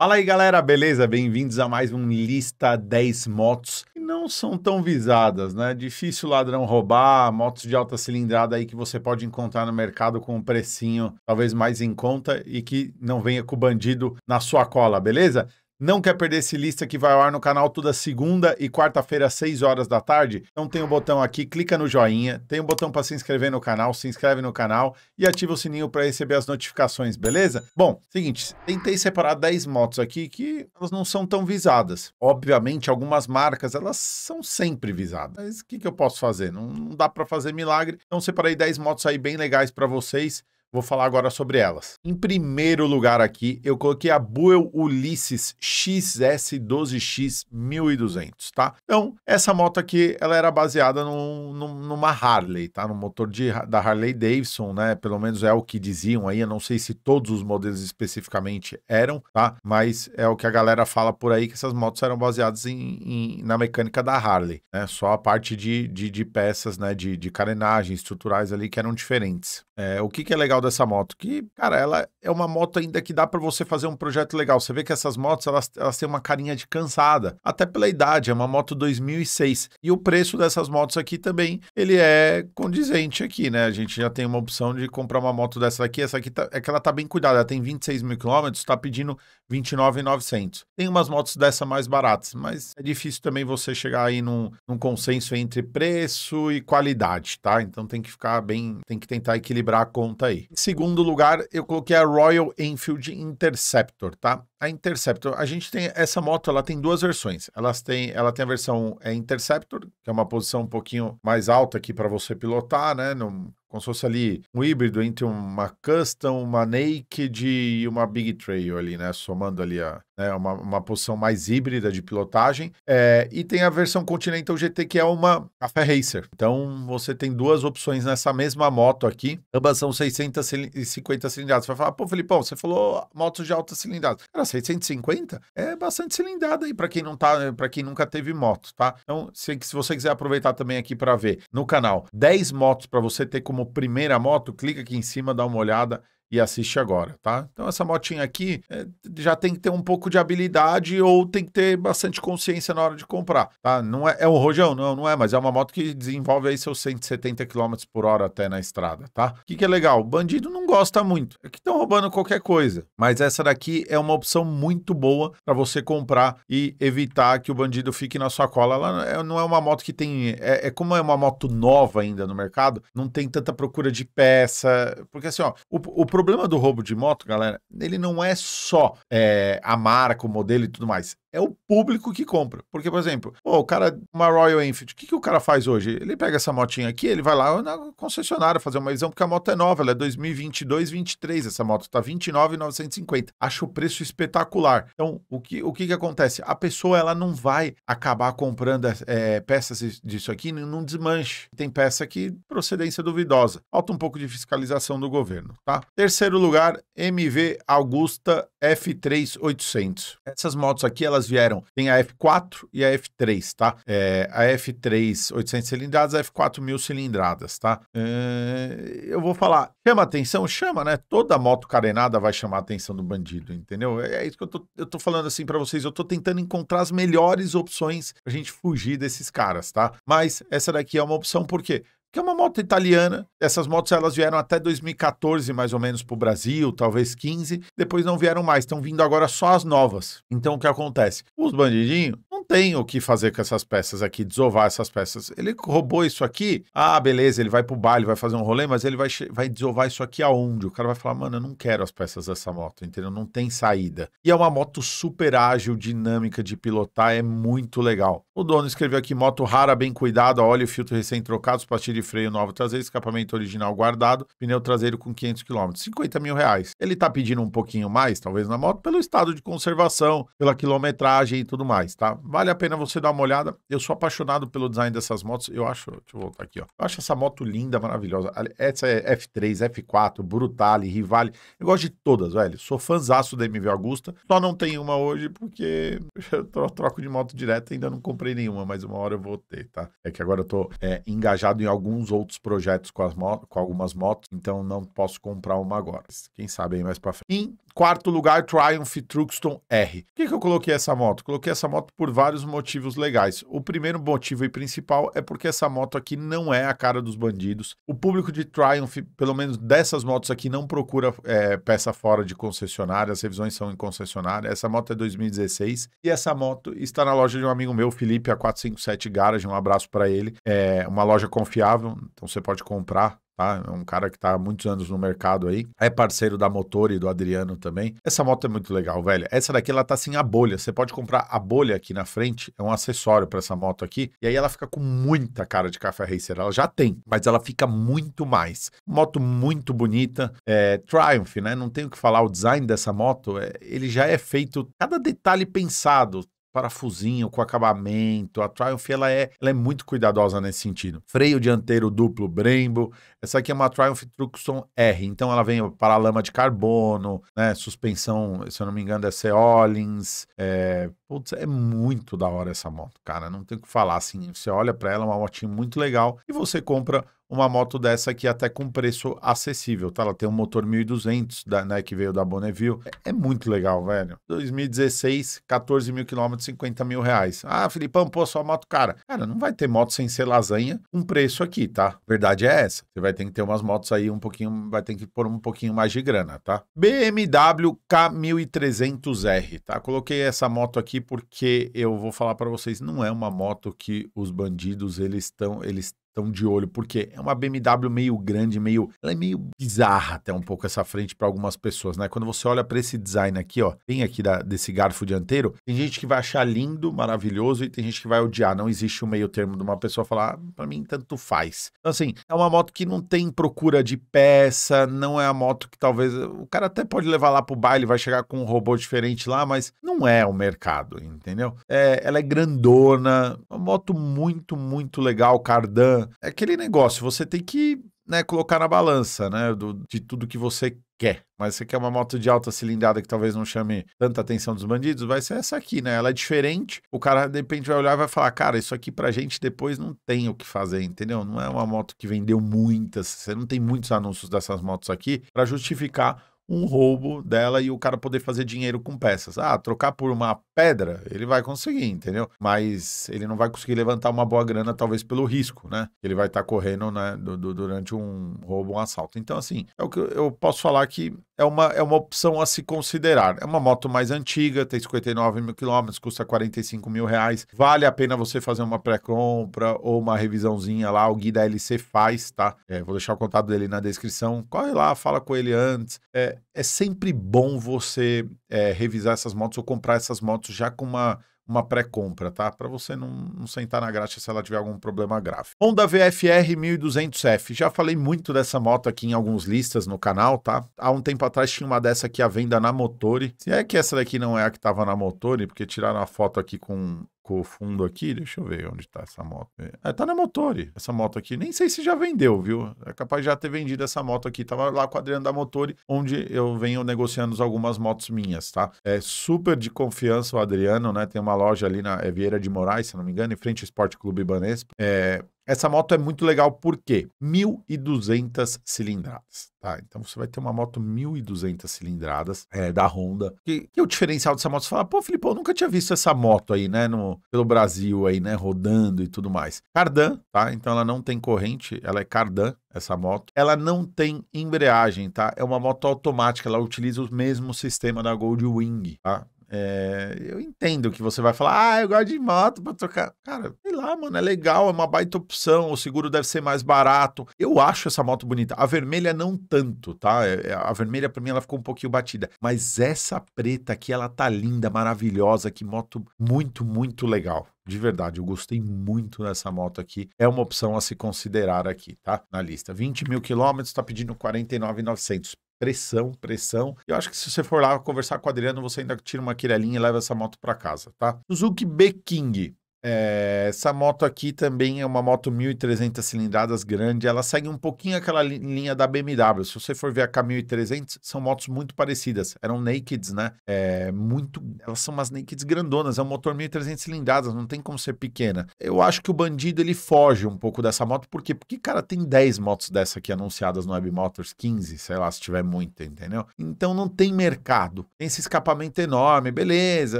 Fala aí galera, beleza? Bem-vindos a mais um Lista 10 Motos que não são tão visadas, né? Difícil ladrão roubar, motos de alta cilindrada aí que você pode encontrar no mercado com um precinho talvez mais em conta e que não venha com o bandido na sua cola, beleza? Não quer perder esse lista que vai ao ar no canal toda segunda e quarta-feira, às 6 horas da tarde? Então tem o um botão aqui, clica no joinha, tem o um botão para se inscrever no canal, se inscreve no canal e ativa o sininho para receber as notificações, beleza? Bom, seguinte, tentei separar 10 motos aqui que elas não são tão visadas. Obviamente, algumas marcas, elas são sempre visadas. Mas o que, que eu posso fazer? Não, não dá para fazer milagre. Então separei 10 motos aí bem legais para vocês. Vou falar agora sobre elas. Em primeiro lugar aqui, eu coloquei a Buell Ulysses XS12X 1200, tá? Então, essa moto aqui, ela era baseada num, num, numa Harley, tá? No motor de, da Harley Davidson, né? Pelo menos é o que diziam aí, eu não sei se todos os modelos especificamente eram, tá? Mas é o que a galera fala por aí, que essas motos eram baseadas em, em na mecânica da Harley, né? Só a parte de, de, de peças, né? De, de carenagem, estruturais ali que eram diferentes. É, o que, que, é legal dessa moto? Que, cara, ela é uma moto ainda que dá para você fazer um projeto legal. Você vê que essas motos, elas, elas têm uma carinha de cansada, até pela idade, é uma moto 2006. E o preço dessas motos aqui também, ele é condizente aqui, né? A gente já tem uma opção de comprar uma moto dessa daqui. Essa aqui tá, é que ela tá bem cuidada, ela tem 26 mil quilômetros, tá pedindo 29,900. Tem umas motos dessa mais baratas, mas é difícil também você chegar aí num, num consenso entre preço e qualidade, tá? Então tem que ficar bem, tem que tentar equilibrar equilibrar a conta aí. Em segundo lugar, eu coloquei a Royal Enfield Interceptor, tá? A Interceptor, a gente tem essa moto, ela tem duas versões. Elas têm, ela tem a versão é, Interceptor, que é uma posição um pouquinho mais alta aqui para você pilotar, né? Num, como se fosse ali um híbrido entre uma custom, uma naked e uma big trail ali, né? Somando ali a, né? uma, uma posição mais híbrida de pilotagem. É, e tem a versão Continental GT, que é uma Café Racer. Então você tem duas opções nessa mesma moto aqui. Ambas são 650 cilindradas. Você vai falar, pô, Felipão, você falou motos de alta cilindrada. Cara, 650 é bastante cilindrada aí para quem não tá, para quem nunca teve moto, tá? Então, se, se você quiser aproveitar também aqui para ver no canal 10 motos para você ter como como primeira moto, clica aqui em cima, dá uma olhada e assiste agora, tá? Então essa motinha aqui é, já tem que ter um pouco de habilidade ou tem que ter bastante consciência na hora de comprar, tá? Não é, é um rojão, não, não é, mas é uma moto que desenvolve aí seus 170 km por hora até na estrada, tá? O que, que é legal? O bandido não gosta muito, é que estão roubando qualquer coisa, mas essa daqui é uma opção muito boa para você comprar e evitar que o bandido fique na sua cola. Ela é, não é uma moto que tem, é, é como é uma moto nova ainda no mercado, não tem tanta procura de peça, porque assim, ó, o, o problema do roubo de moto, galera, ele não é só é, a marca, o modelo e tudo mais é o público que compra. Porque, por exemplo, pô, o cara, uma Royal Enfield, o que, que o cara faz hoje? Ele pega essa motinha aqui, ele vai lá na concessionária fazer uma visão porque a moto é nova, ela é 2022, 23, essa moto tá 29,950. Acho o preço espetacular. Então, o que, o que que acontece? A pessoa, ela não vai acabar comprando é, peças disso aqui num desmanche. Tem peça que procedência duvidosa. Falta um pouco de fiscalização do governo, tá? Terceiro lugar, MV Augusta F3800. Essas motos aqui, elas elas vieram, tem a F4 e a F3, tá? É, a F3 800 cilindradas, a F4 1000 cilindradas, tá? É, eu vou falar, chama atenção? Chama, né? Toda moto carenada vai chamar a atenção do bandido, entendeu? É, é isso que eu tô, eu tô falando assim para vocês, eu tô tentando encontrar as melhores opções pra gente fugir desses caras, tá? Mas essa daqui é uma opção, por quê? que é uma moto italiana. Essas motos elas vieram até 2014 mais ou menos para o Brasil, talvez 15. Depois não vieram mais, estão vindo agora só as novas. Então o que acontece? Os bandidinhos tem o que fazer com essas peças aqui, desovar essas peças. Ele roubou isso aqui, ah, beleza, ele vai pro baile, vai fazer um rolê, mas ele vai, vai desovar isso aqui aonde? O cara vai falar, mano, eu não quero as peças dessa moto, entendeu? Não tem saída. E é uma moto super ágil, dinâmica de pilotar, é muito legal. O dono escreveu aqui, moto rara, bem cuidada, óleo e filtro recém-trocados, pastilha de freio nova traseiro, escapamento original guardado, pneu traseiro com 500 km, 50 mil reais. Ele tá pedindo um pouquinho mais, talvez, na moto, pelo estado de conservação, pela quilometragem e tudo mais, tá? Vale a pena você dar uma olhada. Eu sou apaixonado pelo design dessas motos. Eu acho, deixa eu voltar aqui, ó. Eu acho essa moto linda, maravilhosa. Essa é F3, F4, Brutale, Rivale. Eu gosto de todas, velho. Sou fanzaço da MV Augusta. Só não tenho uma hoje porque eu troco de moto direto. Ainda não comprei nenhuma, mas uma hora eu vou ter, tá? É que agora eu tô é, engajado em alguns outros projetos com, as motos, com algumas motos, então não posso comprar uma agora. Quem sabe aí mais pra frente. Quarto lugar, Triumph Truxton R. Por que, que eu coloquei essa moto? Coloquei essa moto por vários motivos legais. O primeiro motivo e principal é porque essa moto aqui não é a cara dos bandidos. O público de Triumph, pelo menos dessas motos aqui, não procura é, peça fora de concessionária, as revisões são em concessionária. Essa moto é 2016 e essa moto está na loja de um amigo meu, Felipe, a 457 Garage. Um abraço para ele. É uma loja confiável, então você pode comprar tá? É um cara que está há muitos anos no mercado aí, é parceiro da Motor e do Adriano também. Essa moto é muito legal, velho. Essa daqui ela tá sem assim, a bolha. Você pode comprar a bolha aqui na frente, é um acessório para essa moto aqui, e aí ela fica com muita cara de café racer. Ela já tem, mas ela fica muito mais. Moto muito bonita, é Triumph, né? Não tenho o que falar, o design dessa moto, é, ele já é feito cada detalhe pensado, parafusinho com acabamento. A Triumph ela é, ela é muito cuidadosa nesse sentido. Freio dianteiro duplo Brembo. Essa aqui é uma Triumph Truxton R. Então ela vem para lama de carbono, né? Suspensão, se eu não me engano, é Ollins, é, Putz, é muito da hora essa moto, cara. Não tem o que falar assim. Você olha para ela, é uma motinha muito legal e você compra uma moto dessa aqui até com preço acessível, tá? Ela tem um motor 1200, da, né, que veio da Bonneville. É, é muito legal, velho. 2016, 14 mil quilômetros, 50 mil reais. Ah, Felipão, pô, sua moto cara. Cara, não vai ter moto sem ser lasanha um preço aqui, tá? Verdade é essa. Você vai ter que ter umas motos aí um pouquinho, vai ter que pôr um pouquinho mais de grana, tá? BMW K1300R, tá? Coloquei essa moto aqui aqui porque eu vou falar para vocês, não é uma uhum. moto que os bandidos eles estão eles estão de olho, porque é uma BMW meio grande, meio. Ela é meio bizarra até um pouco essa frente para algumas pessoas, né? Quando você olha para esse design aqui, ó, bem aqui da, desse garfo dianteiro, tem gente que vai achar lindo, maravilhoso e tem gente que vai odiar. Não existe o um meio termo de uma pessoa falar, ah, para mim tanto faz. Então, assim, é uma moto que não tem procura de peça, não é a moto que talvez. O cara até pode levar lá pro baile, vai chegar com um robô diferente lá, mas não é o mercado, entendeu? É, ela é grandona, uma moto muito, muito legal, cardan é aquele negócio, você tem que né, colocar na balança, né, do, de tudo que você quer. Mas você quer uma moto de alta cilindrada que talvez não chame tanta atenção dos bandidos, vai ser essa aqui, né? Ela é diferente. O cara de repente vai olhar e vai falar: "Cara, isso aqui pra gente depois não tem o que fazer", entendeu? Não é uma moto que vendeu muitas, você não tem muitos anúncios dessas motos aqui para justificar um roubo dela e o cara poder fazer dinheiro com peças. Ah, trocar por uma pedra, ele vai conseguir, entendeu? Mas ele não vai conseguir levantar uma boa grana, talvez pelo risco, né? Ele vai estar tá correndo né, do, do, durante um roubo, um assalto. Então, assim, é o que eu posso falar que é uma, é uma opção a se considerar. É uma moto mais antiga, tem 59 mil quilômetros, custa 45 mil reais. Vale a pena você fazer uma pré-compra ou uma revisãozinha lá, o Gui da LC faz, tá? É, vou deixar o contato dele na descrição. Corre lá, fala com ele antes. É, é, sempre bom você é, revisar essas motos ou comprar essas motos já com uma, uma pré-compra, tá? Para você não, não, sentar na graxa se ela tiver algum problema grave. Honda VFR 1200F. Já falei muito dessa moto aqui em alguns listas no canal, tá? Há um tempo atrás tinha uma dessa aqui à venda na Motore. Se é que essa daqui não é a que tava na Motore, porque tiraram a foto aqui com o fundo aqui, deixa eu ver onde tá essa moto. é tá na Motore, essa moto aqui. Nem sei se já vendeu, viu? É capaz de já ter vendido essa moto aqui. Tava lá com o Adriano da Motore, onde eu venho negociando algumas motos minhas, tá? É super de confiança o Adriano, né? Tem uma loja ali na é Vieira de Moraes, se não me engano, em frente ao Esporte Clube Banespa. É, essa moto é muito legal porque 1.200 cilindradas. Tá, então você vai ter uma moto 1.200 cilindradas é, da Honda. Que, que é o diferencial dessa moto? Você fala, pô, Filipão, eu nunca tinha visto essa moto aí, né? No, pelo Brasil aí, né? Rodando e tudo mais. Cardan, tá? Então ela não tem corrente, ela é cardan, essa moto. Ela não tem embreagem, tá? É uma moto automática, ela utiliza o mesmo sistema da Goldwing, tá? É, eu entendo que você vai falar, ah, eu gosto de moto pra trocar. Cara, sei lá, mano, é legal, é uma baita opção, o seguro deve ser mais barato. Eu acho essa moto bonita. A vermelha não tanto, tá? É, é, a vermelha pra mim ela ficou um pouquinho batida. Mas essa preta aqui, ela tá linda, maravilhosa. Que moto muito, muito legal. De verdade, eu gostei muito dessa moto aqui. É uma opção a se considerar aqui, tá? Na lista. 20 mil quilômetros, tá pedindo 49,900 pressão, pressão. Eu acho que se você for lá conversar com o Adriano, você ainda tira uma quirelinha e leva essa moto para casa, tá? Suzuki B King. É, essa moto aqui também é uma moto 1.300 cilindradas grande. Ela segue um pouquinho aquela linha da BMW. Se você for ver a K1300, são motos muito parecidas. Eram nakeds, né? É, muito, elas são umas nakeds grandonas. É um motor 1.300 cilindradas, não tem como ser pequena. Eu acho que o bandido ele foge um pouco dessa moto. Por quê? Porque, cara, tem 10 motos dessa aqui anunciadas no Web Motors, 15, sei lá, se tiver muita, entendeu? Então não tem mercado. Tem esse escapamento enorme, beleza.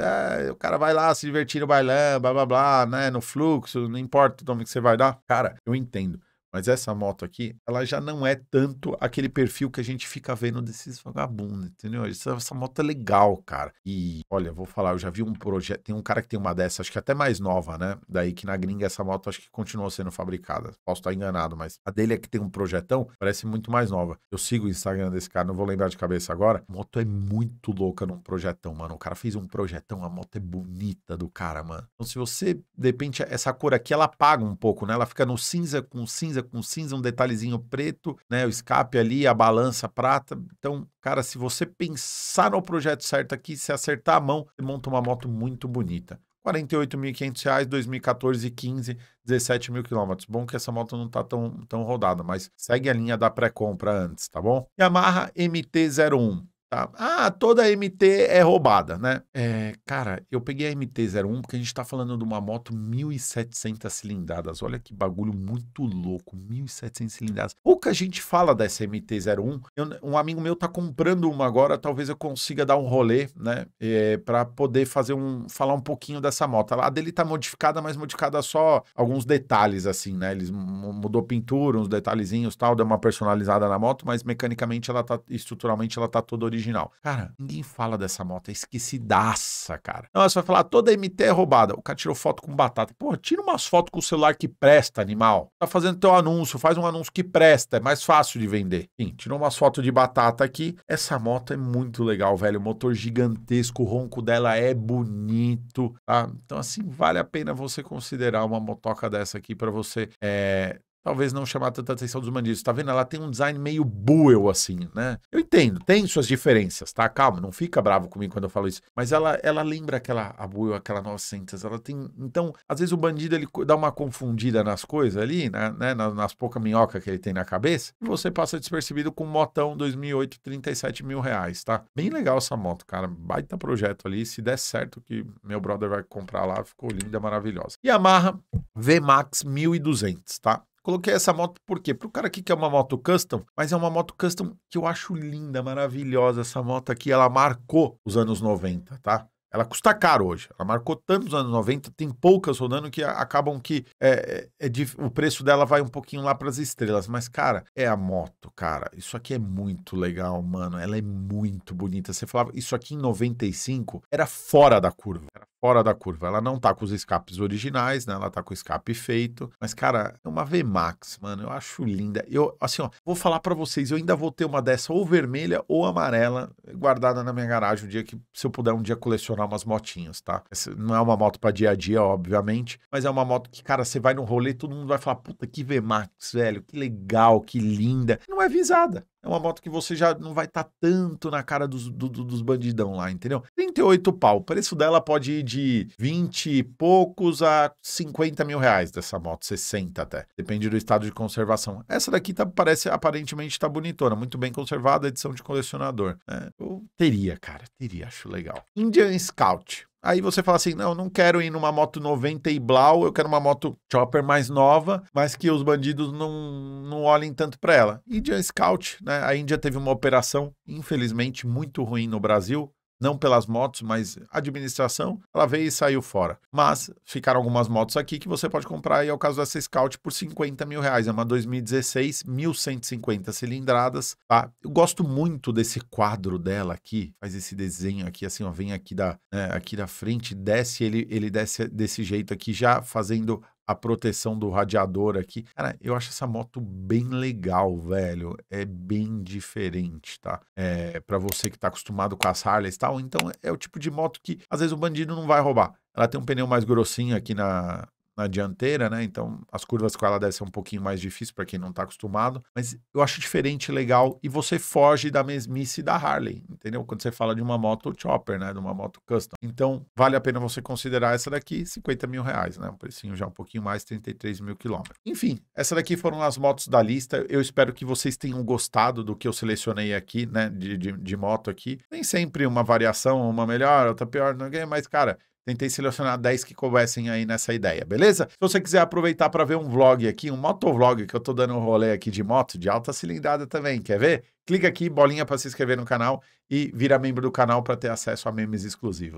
É, o cara vai lá se divertir no bailão, blá blá blá né, no fluxo, não importa o nome que você vai dar. Cara, eu entendo. Mas essa moto aqui, ela já não é tanto aquele perfil que a gente fica vendo desses vagabundos, entendeu? Essa, essa moto é legal, cara. E, olha, vou falar, eu já vi um projeto, tem um cara que tem uma dessa, acho que até mais nova, né? Daí que na gringa essa moto acho que continua sendo fabricada. Posso estar enganado, mas a dele é que tem um projetão, parece muito mais nova. Eu sigo o Instagram desse cara, não vou lembrar de cabeça agora. A moto é muito louca num projetão, mano. O cara fez um projetão, a moto é bonita do cara, mano. Então se você, de repente, essa cor aqui, ela apaga um pouco, né? Ela fica no cinza com cinza com cinza, um detalhezinho preto, né? O escape ali, a balança prata. Então, cara, se você pensar no projeto certo aqui, se acertar a mão, você monta uma moto muito bonita. R$ 48.500, 2014, 15, 17 mil quilômetros. Bom que essa moto não está tão, tão rodada, mas segue a linha da pré-compra antes, tá bom? Yamaha MT-01. Tá? Ah, toda MT é roubada, né? É, cara, eu peguei a MT-01 porque a gente está falando de uma moto 1.700 cilindradas. Olha que bagulho muito louco, 1.700 cilindradas. Pouca gente fala dessa MT-01. um amigo meu tá comprando uma agora, talvez eu consiga dar um rolê, né? É, para poder fazer um, falar um pouquinho dessa moto. A dele tá modificada, mas modificada só alguns detalhes, assim, né? Eles mudou pintura, uns detalhezinhos tal, deu uma personalizada na moto, mas mecanicamente ela tá, estruturalmente ela tá toda original original. Cara, ninguém fala dessa moto, é esquecidaça, cara. Não, você vai falar, ah, toda MT é roubada. O cara tirou foto com batata. Pô, tira umas fotos com o celular que presta, animal. Tá fazendo teu anúncio, faz um anúncio que presta, é mais fácil de vender. Sim, tirou umas fotos de batata aqui. Essa moto é muito legal, velho. O motor gigantesco, o ronco dela é bonito, tá? Então, assim, vale a pena você considerar uma motoca dessa aqui para você é, talvez não chamar tanta atenção dos bandidos. Tá vendo? Ela tem um design meio buel, assim, né? Eu entendo, tem suas diferenças, tá? Calma, não fica bravo comigo quando eu falo isso. Mas ela, ela lembra aquela a buel, aquela 900. Ela tem. Então, às vezes o bandido ele dá uma confundida nas coisas ali, né? né? Nas, nas poucas minhocas que ele tem na cabeça, e uhum. você passa despercebido com um motão 2008, 37 mil reais, tá? Bem legal essa moto, cara. Baita projeto ali. Se der certo, que meu brother vai comprar lá, ficou linda, maravilhosa. E a Marra VMAX 1200, tá? Coloquei essa moto por quê? Para o cara aqui que é uma moto custom, mas é uma moto custom que eu acho linda, maravilhosa. Essa moto aqui, ela marcou os anos 90, tá? Ela custa caro hoje. Ela marcou tanto anos 90, tem poucas rodando que acabam que é, é, é o preço dela vai um pouquinho lá para as estrelas. Mas, cara, é a moto, cara. Isso aqui é muito legal, mano. Ela é muito bonita. Você falava, isso aqui em 95 era fora da curva. Era fora da curva. Ela não tá com os escapes originais, né? Ela tá com o escape feito. Mas, cara, é uma V Max, mano. Eu acho linda. Eu, assim, ó, vou falar para vocês, eu ainda vou ter uma dessa ou vermelha ou amarela guardada na minha garagem um dia que, se eu puder um dia colecionar umas motinhas, tá? Essa não é uma moto para dia a dia, obviamente, mas é uma moto que, cara, você vai no rolê, todo mundo vai falar, puta, que V Max velho, que legal, que linda. Não é visada é uma moto que você já não vai estar tá tanto na cara dos, do, dos bandidão lá, entendeu? 38 pau. O preço dela pode ir de 20 e poucos a 50 mil reais dessa moto, 60 até. Depende do estado de conservação. Essa daqui tá, parece, aparentemente, tá bonitona, muito bem conservada, edição de colecionador. É, eu teria, cara, teria, acho legal. Indian Scout. Aí você fala assim: não, não quero ir numa moto 90 e blau, eu quero uma moto chopper mais nova, mas que os bandidos não, não olhem tanto para ela. Índia Scout, né? A Índia teve uma operação, infelizmente, muito ruim no Brasil, não pelas motos, mas administração, ela veio e saiu fora. Mas ficaram algumas motos aqui que você pode comprar, e é o caso dessa Scout por 50 mil reais. É uma 2016, 1150 cilindradas. Tá? Eu gosto muito desse quadro dela aqui, faz esse desenho aqui, assim, ó, vem aqui da, né, aqui da frente, desce, ele, ele desce desse jeito aqui, já fazendo a proteção do radiador aqui. Cara, eu acho essa moto bem legal, velho. É bem diferente, tá? É, para você que tá acostumado com as Harleys e tal, então é o tipo de moto que às vezes o bandido não vai roubar. Ela tem um pneu mais grossinho aqui na, na dianteira, né? Então as curvas com ela devem ser um pouquinho mais difícil para quem não está acostumado, mas eu acho diferente, legal e você foge da mesmice da Harley, entendeu? Quando você fala de uma moto chopper, né? De uma moto custom. Então vale a pena você considerar essa daqui 50 mil reais, né? Um precinho já um pouquinho mais, 33 mil quilômetros. Enfim, essa daqui foram as motos da lista. Eu espero que vocês tenham gostado do que eu selecionei aqui, né? De, de, de moto aqui. Nem sempre uma variação, uma melhor, outra pior, não ganha, mas cara Tentei selecionar 10 que coubessem aí nessa ideia, beleza? Se você quiser aproveitar para ver um vlog aqui, um motovlog que eu tô dando um rolê aqui de moto, de alta cilindrada também, quer ver? Clica aqui, bolinha para se inscrever no canal e vira membro do canal para ter acesso a memes exclusivos.